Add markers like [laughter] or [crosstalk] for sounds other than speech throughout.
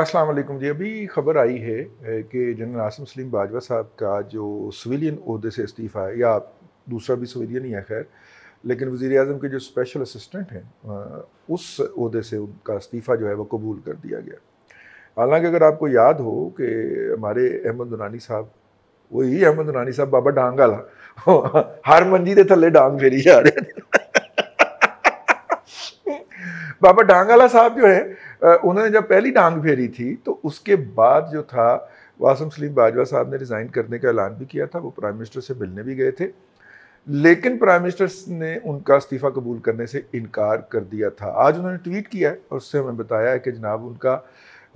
अस्सलाम वालेकुम जी अभी खबर आई है कि जनरल आसम सलीम बाजवा साहब का जो सिविलियन अहदे से इस्तीफ़ा है या दूसरा भी सिविलियन ही है खैर लेकिन वज़ी अजम के जो स्पेशल असिस्टेंट हैं उस अहदे से उनका इस्तीफ़ा जो है वो कबूल कर दिया गया हालांकि अगर आपको याद हो कि हमारे अहमद दुरानी साहब वही अहमद दुरानी साहब बाबा डांगा ला [laughs] हर मंजी के थले डांग फेरी जा रहे बाबा डांगाला साहब जो है उन्होंने जब पहली डांग फेरी थी तो उसके बाद जो था वासम सलीम बाजवा साहब ने रिज़ाइन करने का ऐलान भी किया था वो प्राइम मिनिस्टर से मिलने भी गए थे लेकिन प्राइम मिनिस्टर ने उनका इस्तीफ़ा कबूल करने से इनकार कर दिया था आज उन्होंने ट्वीट किया है और उससे हमें बताया है कि जनाब उनका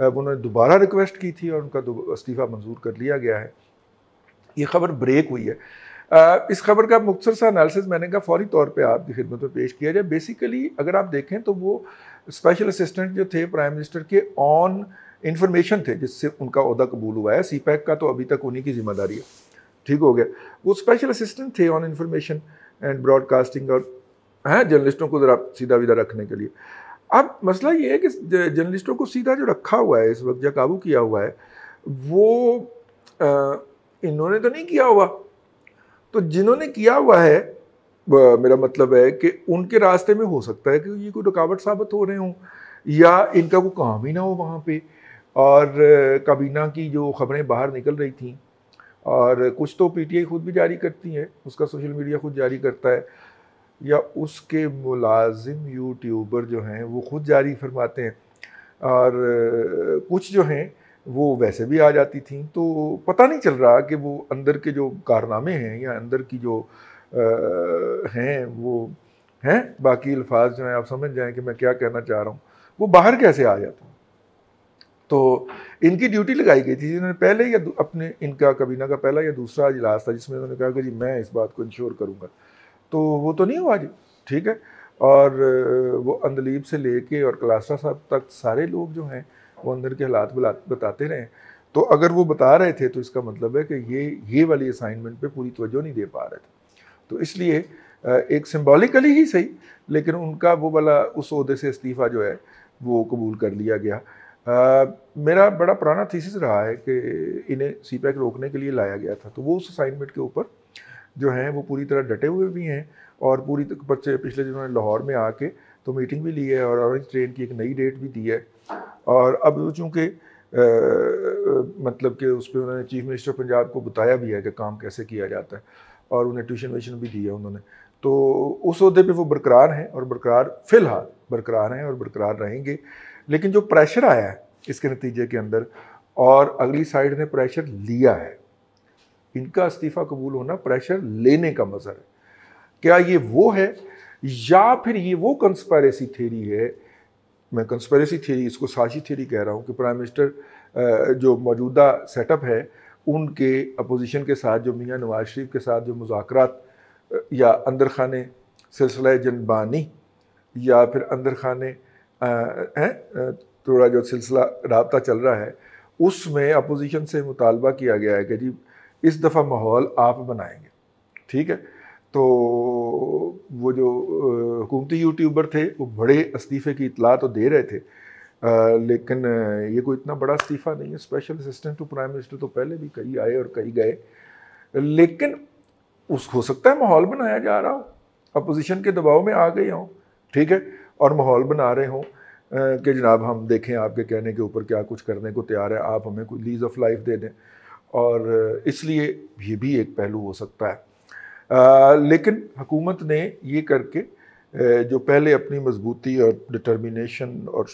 उन्होंने दोबारा रिक्वेस्ट की थी और उनका इस्तीफ़ा मंजूर कर लिया गया है ये खबर ब्रेक हुई है इस खबर का मुख्तर सा एनालिसिस मैंने कहा फौरी तौर पे आपकी खिदमत में पेश किया जाए बेसिकली अगर आप देखें तो वो स्पेशल असिस्टेंट जो थे प्राइम मिनिस्टर के ऑन इन्फॉर्मेशन थे जिससे उनका अहदा कबूल हुआ है सी का तो अभी तक उन्हीं की जिम्मेदारी है ठीक हो गया वो स्पेशल असिस्टेंट थे ऑन इन्फॉर्मेशन एंड ब्रॉडकास्टिंग और हैं जर्नलिस्टों को ज़रा सीधा विधा रखने के लिए अब मसला ये है कि जर्नलिस्टों को सीधा जो रखा हुआ है इस वक्त जो काबू किया हुआ है वो आ, इन्होंने तो नहीं किया हुआ तो जिन्होंने किया हुआ है मेरा मतलब है कि उनके रास्ते में हो सकता है कि ये कोई रुकावट साबित हो रहे हों या इनका कोई काम ही ना हो वहाँ पे और काबीना की जो खबरें बाहर निकल रही थी और कुछ तो पीटीआई खुद भी जारी करती है उसका सोशल मीडिया खुद जारी करता है या उसके मुलाजिम यूट्यूबर जो हैं वो खुद जारी फरमाते हैं और कुछ जो हैं वो वैसे भी आ जाती थी तो पता नहीं चल रहा कि वो अंदर के जो कारनामे हैं या अंदर की जो आ, हैं वो हैं बाकी अल्फाज जो हैं आप समझ जाएं कि मैं क्या कहना चाह रहा हूँ वो बाहर कैसे आ जाता हूँ तो इनकी ड्यूटी लगाई गई थी जिन्होंने पहले या अपने इनका कबीना का पहला या दूसरा इजलास था जिसमें उन्होंने कहा कि जी मैं इस बात को इंश्योर करूँगा तो वो तो नहीं हुआ जी ठीक है और वो अंदलीब से लेके और कलासा साहब तक सारे लोग जो हैं वो अंदर के हालात बताते रहे तो अगर वो बता रहे थे तो इसका मतलब है कि ये ये वाली असाइनमेंट पे पूरी तवज्जो नहीं दे पा रहे थे तो इसलिए एक सिम्बॉलिकली ही सही लेकिन उनका वो वाला उस अहदे से इस्तीफ़ा जो है वो कबूल कर लिया गया आ, मेरा बड़ा पुराना थीसिस रहा है कि इन्हें सी पैक रोकने के लिए लाया गया था तो वो उस असाइनमेंट के ऊपर जो हैं वो पूरी तरह डटे हुए भी हैं और पूरी बच्चे पिछले दिनों लाहौर में आके तो मीटिंग भी ली है और ऑरेंज ट्रेन की एक नई डेट भी दी है और अब चूँकि मतलब कि उस पर उन्होंने चीफ मिनिस्टर पंजाब को बताया भी है कि काम कैसे किया जाता है और उन्हें ट्यूशन व्यूशन भी दिया उन्होंने तो उस अहदे पे वो बरकरार हैं और बरकरार फ़िलहाल बरकरार हैं और बरकरार रहेंगे लेकिन जो प्रेशर आया है इसके नतीजे के अंदर और अगली साइड ने प्रेशर लिया है इनका इस्तीफ़ा कबूल होना प्रेशर लेने का मज़र है क्या ये वो है या फिर ये वो कंस्पायरेसी थेरी है मैं कंस्परेसी थ्योरी इसको साजिश थ्योरी कह रहा हूँ कि प्राइम मिनिस्टर जो मौजूदा सेटअप है उनके अपोजिशन के साथ जो मियाँ नवाज शरीफ के साथ जो मुजाकर या अंदर खाने सिलसिला जनबानी या फिर अंदर खान हैं थोड़ा जो सिलसिला रबता चल रहा है उसमें अपोजिशन से मुतालबा किया गया है कि जी इस दफ़ा माहौल आप बनाएंगे ठीक है तो वो जो हुकूमती यूट्यूबर थे वो बड़े इस्तीफ़े की इतला तो दे रहे थे आ, लेकिन ये कोई इतना बड़ा इस्तीफ़ा नहीं है special assistant to prime minister तो पहले भी कई आए और कई गए लेकिन उस हो सकता है माहौल बनाया जा रहा हो अपोजिशन के दबाव में आ गए हों ठीक है और माहौल बना रहे हों कि जनाब हम देखें आपके कहने के ऊपर क्या कुछ करने को तैयार है आप हमें कोई लीज़ ऑफ लाइफ दे दें और इसलिए ये भी एक पहलू हो सकता है आ, लेकिन हुकूमत ने ये करके जो पहले अपनी मजबूती और डिटर्मिनेशन और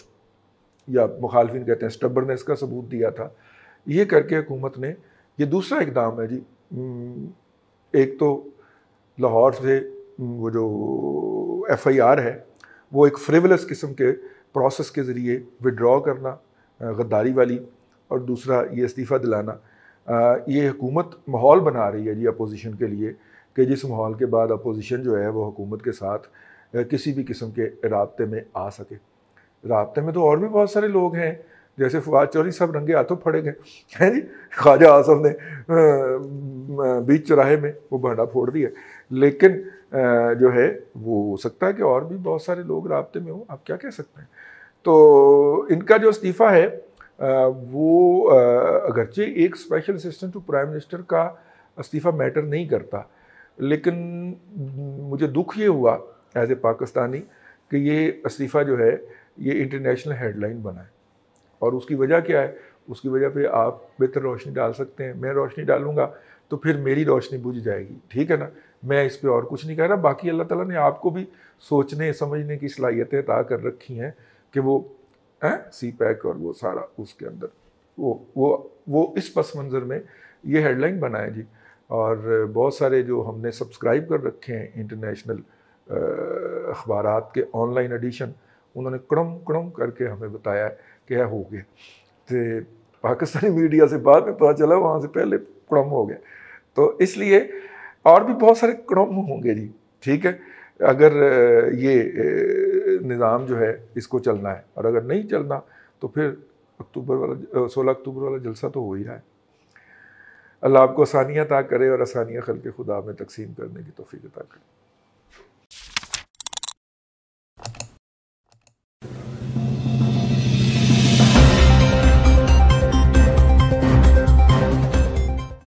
या मुखालफिन कहते हैं स्टबरनेस का सबूत दिया था ये करके हुकूमत ने ये दूसरा इकदाम है जी एक तो लाहौर से वो जो एफ आई आर है वो एक फ्रिवलस किस्म के प्रोसेस के ज़रिए विड्रॉ करना गद्दारी वाली और दूसरा ये इस्तीफ़ा दिलाना ये हुकूमत माहौल बना रही है जी अपोजिशन के लिए कि जिस माहौल के बाद अपोजिशन जो है वो हुकूमत के साथ किसी भी किस्म के रबते में आ सके रबते में तो और भी बहुत सारे लोग हैं जैसे फवाद चौधरी सब रंगे हाथों फड़े गए हैं जी ख्वाजा आसफ ने बीच चौराहे में वो भंडा फोड़ दिया लेकिन जो है वो हो सकता है कि और भी बहुत सारे लोग रबते में हों आप क्या कह सकते हैं तो इनका जो इस्तीफ़ा है वो अगरचे एक special assistant to prime minister का इस्तीफ़ा मैटर नहीं करता लेकिन मुझे दुख ये हुआ एज ए पाकिस्तानी कि ये इस्तीफ़ा जो है ये इंटरनेशनल हेडलाइन बना है और उसकी वजह क्या है उसकी वजह पे आप बेहतर रोशनी डाल सकते हैं मैं रोशनी डालूंगा तो फिर मेरी रोशनी बुझ जाएगी ठीक है ना मैं इस पर और कुछ नहीं कह रहा बाकी अल्लाह ताला ने आपको भी सोचने समझने की सलाहियतें ता कर रखी हैं कि वो हैं सी पैक और वो सारा उसके अंदर वो वो वो इस पस मंज़र में ये हेडलाइन बनाए जी और बहुत सारे जो हमने सब्सक्राइब कर रखे हैं इंटरनेशनल अखबार के ऑनलाइन एडिशन उन्होंने कड़म कड़म करके हमें बताया क्या हो गया तो पाकिस्तानी मीडिया से बाद में पता चला वहाँ से पहले कड़म हो गया तो इसलिए और भी बहुत सारे कड़म होंगे जी ठीक है अगर ये निज़ाम जो है इसको चलना है और अगर नहीं चलना तो फिर अक्टूबर वाला सोलह अक्टूबर वाला जलसा तो हो ही रहा है अल्लाह आपको आसानियाँ अता करे और आसानियाँ खल के खुदा में तकसीम करने की तोफ़ी अता करे